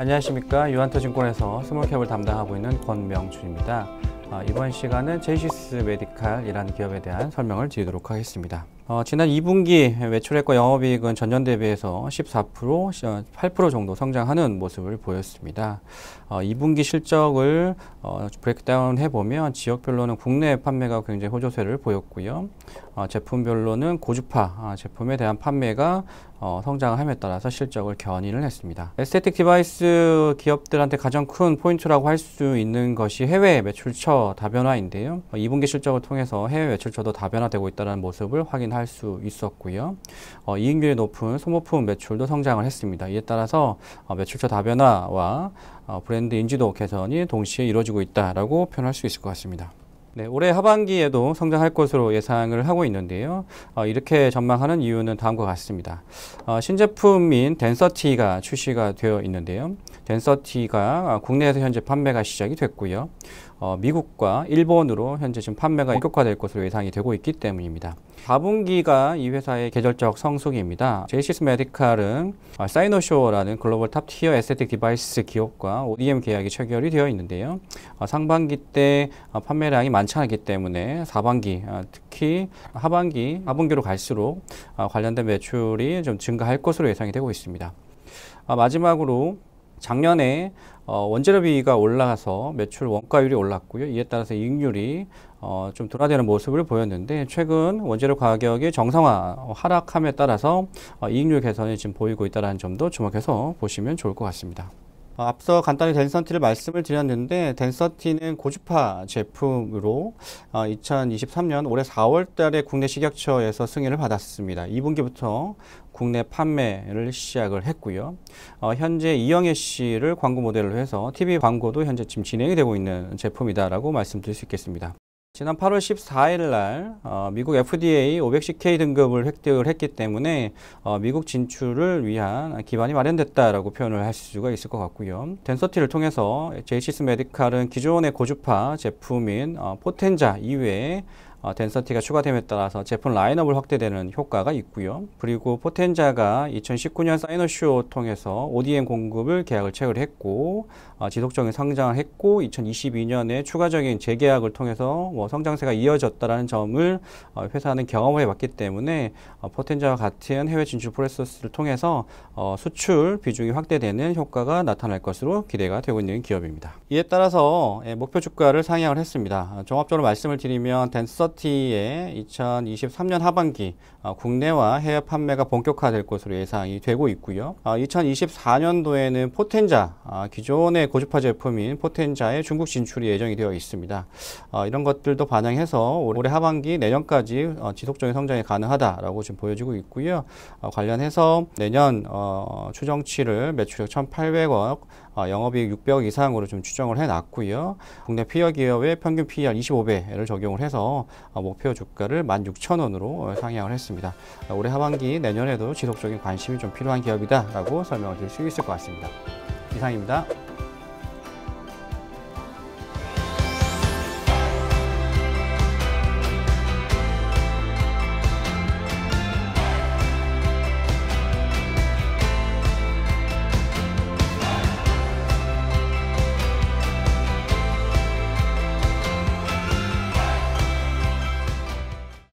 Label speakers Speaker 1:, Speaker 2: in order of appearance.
Speaker 1: 안녕하십니까 유한터증권에서 스몰캡을 담당하고 있는 권명준입니다 어, 이번 시간은 제시스 메디칼이라는 기업에 대한 설명을 드리도록 하겠습니다 어, 지난 2분기 매출액과 영업이익은 전년 대비해서 14%, 8% 정도 성장하는 모습을 보였습니다. 어, 2분기 실적을 어, 브레이크다운 해보면 지역별로는 국내 판매가 굉장히 호조세를 보였고요. 어, 제품별로는 고주파 어, 제품에 대한 판매가 어, 성장함에 따라서 실적을 견인을 했습니다. 에스테틱 디바이스 기업들한테 가장 큰 포인트라고 할 수 있는 것이 해외 매출처 다변화인데요. 2분기 실적을 통해서 해외 매출처도 다변화되고 있다는 모습을 확인할 수 있었고요. 이익률이 높은 소모품 매출도 성장을 했습니다. 이에 따라서 매출처 다변화와 브랜드 인지도 개선이 동시에 이루어지고 있다라고 표현할 수 있을 것 같습니다. 네, 올해 하반기에도 성장할 것으로 예상을 하고 있는데요. 어, 이렇게 전망하는 이유는 다음과 같습니다. 어, 신제품인 댄서티가 출시가 되어 있는데요. 댄서티가 어, 국내에서 현재 판매가 시작이 됐고요. 어, 미국과 일본으로 현재 지금 판매가 본격화될 것으로 예상이 되고 있기 때문입니다. 4분기가 이 회사의 계절적 성수기입니다. 제시스 메디칼은 아, 사이노쇼라는 글로벌 탑티어 에스테틱 디바이스 기업과 ODM 계약이 체결이 되어 있는데요. 아, 상반기 때 아, 판매량이 많지 않기 때문에 4반기, 특히 하반기, 하분기로 갈수록 관련된 매출이 좀 증가할 것으로 예상이 되고 있습니다. 마지막으로 작년에 어, 원재료비가 올라가서 매출 원가율이 올랐고요. 이에 따라서 이익률이 어, 좀 돌아대는 모습을 보였는데 최근 원재료 가격이 정상화 하락함에 따라서 어, 이익률 개선이 지금 보이고 있다는 점도 주목해서 보시면 좋을 것 같습니다. 어, 앞서 간단히 덴서티를 말씀을 드렸는데 덴서티는 고주파 제품으로 2023년 어, 올해 4월 달에 국내 식약처에서 승인을 받았습니다. 2분기부터 국내 판매를 시작을 했고요. 어, 현재 이영애 씨를 광고 모델로 해서 TV 광고도 현재 지금 진행이 되고 있는 제품이다라고 말씀드릴 수 있겠습니다. 지난 8월 14일 날 어, 미국 FDA 5 0 0 k 등급을 획득을 했기 때문에 어, 미국 진출을 위한 기반이 마련됐다라고 표현을 할 수가 있을 것 같고요. 덴서티를 통해서 제이시스 메디칼은 기존의 고주파 제품인 어, 포텐자 이외에 어, 덴서티가 추가됨에 따라서 제품 라인업을 확대되는 효과가 있고요. 그리고 포텐자가 2019년 사이너쇼 통해서 ODM 공급을 계약을 체결했고 어, 지속적인 성장을 했고 2022년에 추가적인 재계약을 통해서 뭐 성장세가 이어졌다라는 점을 어, 회사는 경험을 해왔기 때문에 어, 포텐자와 같은 해외 진출 프로세스를 통해서 수출 비중이 확대되는 효과가 나타날 것으로 기대가 되고 있는 기업입니다. 이에 따라서 예, 목표 주가를 상향을 했습니다. 종합적으로 말씀을 드리면 덴서 서티의 2023년 하반기 어, 국내와 해외 판매가 본격화될 것으로 예상이 되고 있고요. 2024년도에는 어, 포텐자 어, 기존의 고주파 제품인 포텐자의 중국 진출이 예정이 되어 있습니다. 이런 것들도 반영해서 올해 하반기 내년까지 지속적인 성장이 가능하다라고 지금 보여지고 있고요. 관련해서 내년 추정치를 매출액 1,800억 어, 영업이익 600억 이상으로 좀 추정을 해놨고요. 국내 피어 기업의 평균 PER 25배를 적용을 해서 어, 목표 주가를 16,000원으로 상향을 했습니다. 어, 올해 하반기 내년에도 지속적인 관심이 좀 필요한 기업이다라고 설명을 드릴 수 있을 것 같습니다. 이상입니다.